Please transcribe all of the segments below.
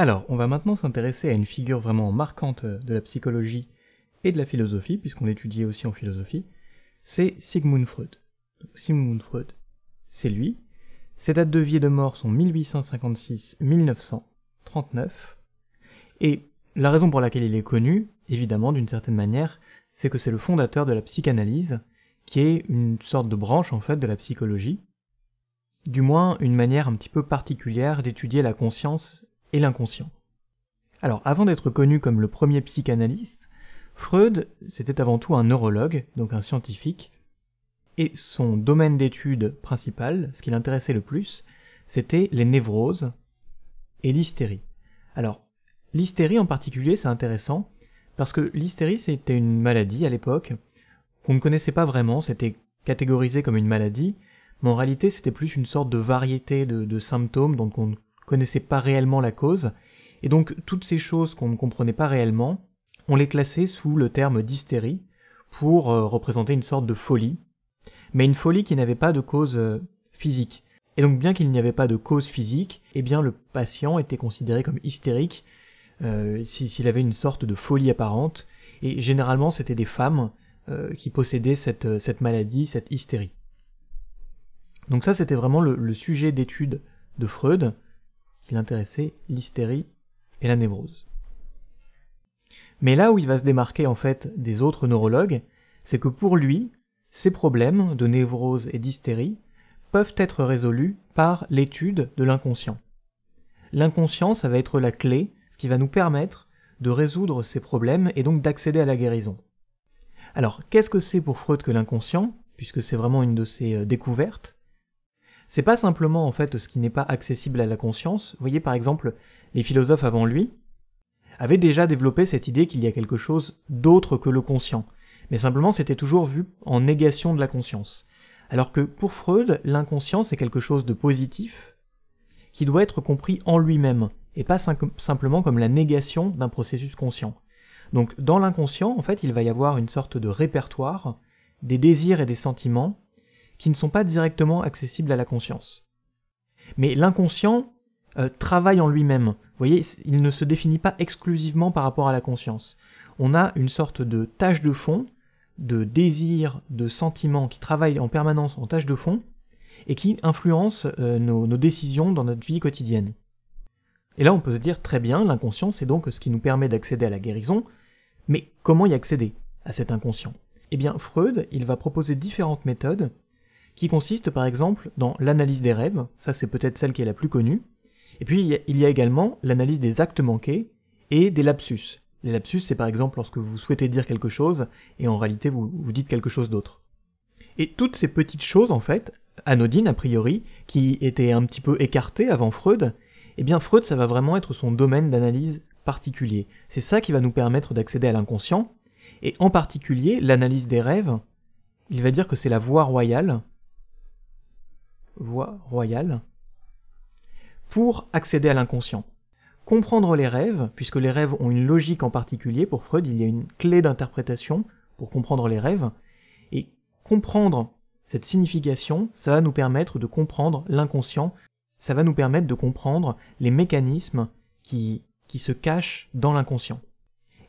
Alors, on va maintenant s'intéresser à une figure vraiment marquante euh, de la psychologie et de la philosophie, puisqu'on l'étudiait aussi en philosophie, c'est Sigmund Freud. Sigmund Freud, c'est lui. Ses dates de vie et de mort sont 1856-1939. Et la raison pour laquelle il est connu, évidemment d'une certaine manière, c'est que c'est le fondateur de la psychanalyse, qui est une sorte de branche en fait de la psychologie, du moins une manière un petit peu particulière d'étudier la conscience et l'inconscient. Alors avant d'être connu comme le premier psychanalyste, Freud, c'était avant tout un neurologue, donc un scientifique, et son domaine d'étude principal, ce qui l'intéressait le plus, c'était les névroses et l'hystérie. Alors, l'hystérie en particulier, c'est intéressant, parce que l'hystérie, c'était une maladie à l'époque, qu'on ne connaissait pas vraiment, c'était catégorisé comme une maladie, mais en réalité, c'était plus une sorte de variété de, de symptômes dont on ne connaissait pas réellement la cause, et donc toutes ces choses qu'on ne comprenait pas réellement, on les classait sous le terme d'hystérie pour euh, représenter une sorte de folie, mais une folie qui n'avait pas de cause euh, physique. Et donc bien qu'il n'y avait pas de cause physique, eh bien le patient était considéré comme hystérique euh, s'il avait une sorte de folie apparente, et généralement c'était des femmes qui possédaient cette, maladie, cette hystérie. Donc ça c'était vraiment le sujet d'étude de Freud, il intéressait l'hystérie et la névrose. Mais là où il va se démarquer en fait des autres neurologues, c'est que pour lui, ces problèmes de névrose et d'hystérie peuvent être résolus par l'étude de l'inconscient. L'inconscient, ça va être la clé, ce qui va nous permettre de résoudre ces problèmes et donc d'accéder à la guérison. Alors, qu'est-ce que c'est pour Freud que l'inconscient, puisque c'est vraiment une de ses euh, découvertes c'est pas simplement en fait ce qui n'est pas accessible à la conscience. Vous voyez par exemple, les philosophes avant lui avaient déjà développé cette idée qu'il y a quelque chose d'autre que le conscient, mais simplement c'était toujours vu en négation de la conscience. Alors que pour Freud, l'inconscient c'est quelque chose de positif qui doit être compris en lui-même et pas simplement comme la négation d'un processus conscient. Donc dans l'inconscient, en fait, il va y avoir une sorte de répertoire des désirs et des sentiments qui ne sont pas directement accessibles à la conscience. Mais l'inconscient euh, travaille en lui-même. Vous voyez, il ne se définit pas exclusivement par rapport à la conscience. On a une sorte de tâche de fond, de désir, de sentiment qui travaille en permanence en tâche de fond et qui influence euh, nos, nos décisions dans notre vie quotidienne. Et là, on peut se dire très bien, l'inconscient, c'est donc ce qui nous permet d'accéder à la guérison, mais comment y accéder à cet inconscient Eh bien, Freud, il va proposer différentes méthodes qui consiste par exemple dans l'analyse des rêves, ça c'est peut-être celle qui est la plus connue, et puis il y a également l'analyse des actes manqués et des lapsus. Les lapsus, c'est par exemple lorsque vous souhaitez dire quelque chose et en réalité vous, dites quelque chose d'autre. Et toutes ces petites choses, en fait, anodines a priori, qui étaient un petit peu écartées avant Freud, eh bien Freud, ça va vraiment être son domaine d'analyse particulier. C'est ça qui va nous permettre d'accéder à l'inconscient, et en particulier l'analyse des rêves. Il va dire que c'est la voie royale voie royale pour accéder à l'inconscient. Comprendre les rêves, puisque les rêves ont une logique en particulier, pour Freud il y a une clé d'interprétation pour comprendre les rêves, et comprendre cette signification, ça va nous permettre de comprendre l'inconscient, ça va nous permettre de comprendre les mécanismes qui, qui se cachent dans l'inconscient.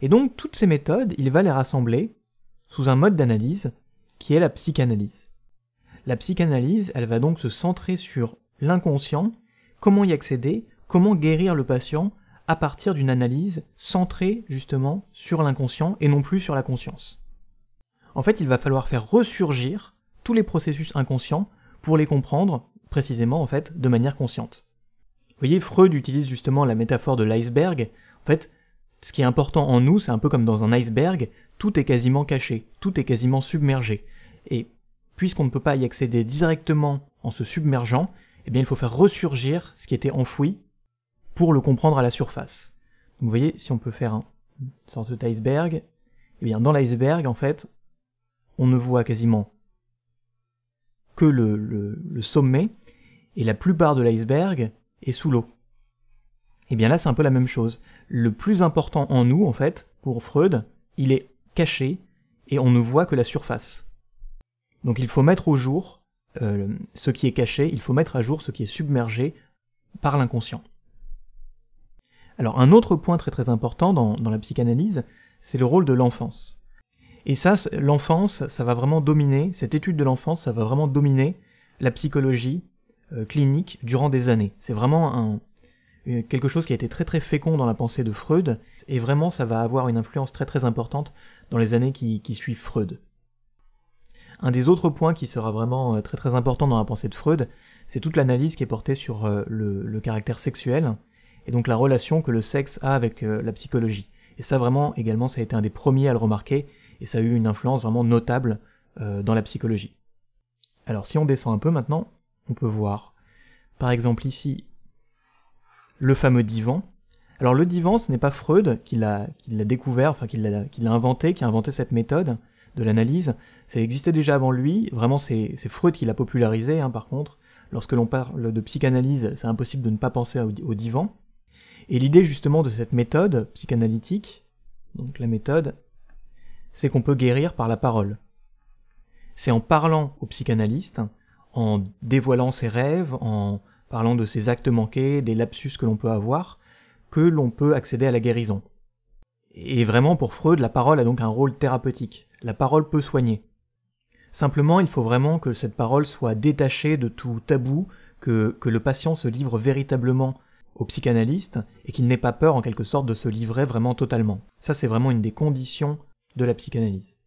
Et donc toutes ces méthodes, il va les rassembler sous un mode d'analyse qui est la psychanalyse. La psychanalyse, elle va donc se centrer sur l'inconscient, comment y accéder, comment guérir le patient à partir d'une analyse centrée justement sur l'inconscient et non plus sur la conscience. En fait, il va falloir faire ressurgir tous les processus inconscients pour les comprendre précisément en fait de manière consciente. Vous voyez, Freud utilise justement la métaphore de l'iceberg. En fait, ce qui est important en nous, c'est un peu comme dans un iceberg, tout est quasiment caché, tout est quasiment submergé. Et puisqu'on ne peut pas y accéder directement en se submergeant, eh bien il faut faire ressurgir ce qui était enfoui pour le comprendre à la surface. vous voyez, si on peut faire une sorte d'iceberg, eh bien dans l'iceberg, en fait, on ne voit quasiment que le, le sommet, et la plupart de l'iceberg est sous l'eau. Et eh bien là, c'est un peu la même chose. Le plus important en nous, en fait, pour Freud, il est caché, et on ne voit que la surface. Donc il faut mettre au jour euh, ce qui est caché, il faut mettre à jour ce qui est submergé par l'inconscient. Alors un autre point très très important dans, la psychanalyse, c'est le rôle de l'enfance. Et ça, l'enfance, ça va vraiment dominer, cette étude de l'enfance, ça va vraiment dominer la psychologie euh, clinique durant des années. C'est vraiment euh, quelque chose qui a été très très fécond dans la pensée de Freud, et vraiment ça va avoir une influence très très importante dans les années qui suivent Freud. Un des autres points qui sera vraiment euh, très très important dans la pensée de Freud, c'est toute l'analyse qui est portée sur euh, le, caractère sexuel, et donc la relation que le sexe a avec euh, la psychologie. Et ça vraiment également, ça a été un des premiers à le remarquer, et ça a eu une influence vraiment notable dans la psychologie. Alors si on descend un peu maintenant, on peut voir, par exemple ici, le fameux divan. Alors le divan, ce n'est pas Freud qui l'a découvert, enfin qui l'a inventé, qui a inventé cette méthode, l'analyse, ça existait déjà avant lui, vraiment c'est Freud qui l'a popularisé hein, par contre, lorsque l'on parle de psychanalyse, c'est impossible de ne pas penser au divan, et l'idée justement de cette méthode psychanalytique, donc la méthode, c'est qu'on peut guérir par la parole. C'est en parlant au psychanalyste, en dévoilant ses rêves, en parlant de ses actes manqués, des lapsus que l'on peut avoir, que l'on peut accéder à la guérison. Et vraiment pour Freud, la parole a donc un rôle thérapeutique. La parole peut soigner. Simplement, il faut vraiment que cette parole soit détachée de tout tabou, que, le patient se livre véritablement au psychanalyste et qu'il n'ait pas peur en quelque sorte de se livrer vraiment totalement. Ça, c'est vraiment une des conditions de la psychanalyse.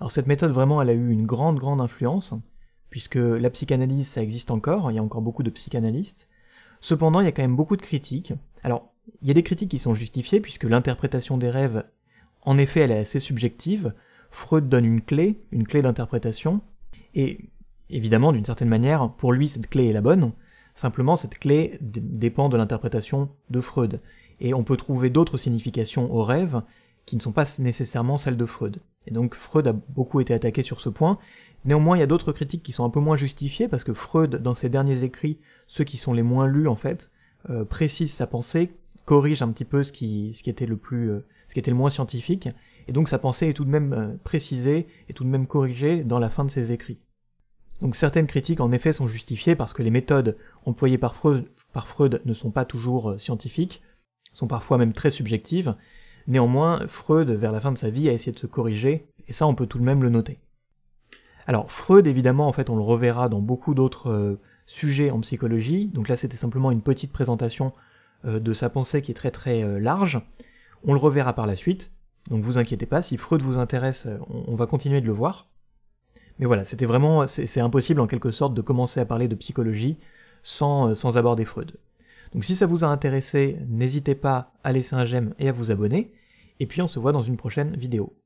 Alors cette méthode vraiment, elle a eu une grande, grande influence, puisque la psychanalyse, ça existe encore, il y a encore beaucoup de psychanalystes. Cependant, il y a quand même beaucoup de critiques. Alors, il y a des critiques qui sont justifiées, puisque l'interprétation des rêves, en effet, elle est assez subjective, Freud donne une clé, une clé d'interprétation, et évidemment, d'une certaine manière, pour lui, cette clé est la bonne, simplement, cette clé dépend de l'interprétation de Freud, et on peut trouver d'autres significations aux rêves qui ne sont pas nécessairement celles de Freud. Et donc Freud a beaucoup été attaqué sur ce point. Néanmoins, il y a d'autres critiques qui sont un peu moins justifiées, parce que Freud, dans ses derniers écrits, ceux qui sont les moins lus en fait, euh, précise sa pensée, corrige un petit peu euh, ce qui était le moins scientifique, et donc sa pensée est tout de même euh, précisée et tout de même corrigée dans la fin de ses écrits. Donc certaines critiques en effet sont justifiées parce que les méthodes employées par Freud, ne sont pas toujours euh, scientifiques, sont parfois même très subjectives, néanmoins Freud vers la fin de sa vie a essayé de se corriger, et ça on peut tout de même le noter. Alors Freud évidemment en fait on le reverra dans beaucoup d'autres euh, sujets en psychologie, donc là c'était simplement une petite présentation de sa pensée qui est très très large, on le reverra par la suite, donc vous inquiétez pas, si Freud vous intéresse, euh, on, va continuer de le voir. Mais voilà, c'était vraiment, c'est impossible en quelque sorte de commencer à parler de psychologie sans, euh, sans aborder Freud. Donc si ça vous a intéressé, n'hésitez pas à laisser un j'aime et à vous abonner, et puis on se voit dans une prochaine vidéo.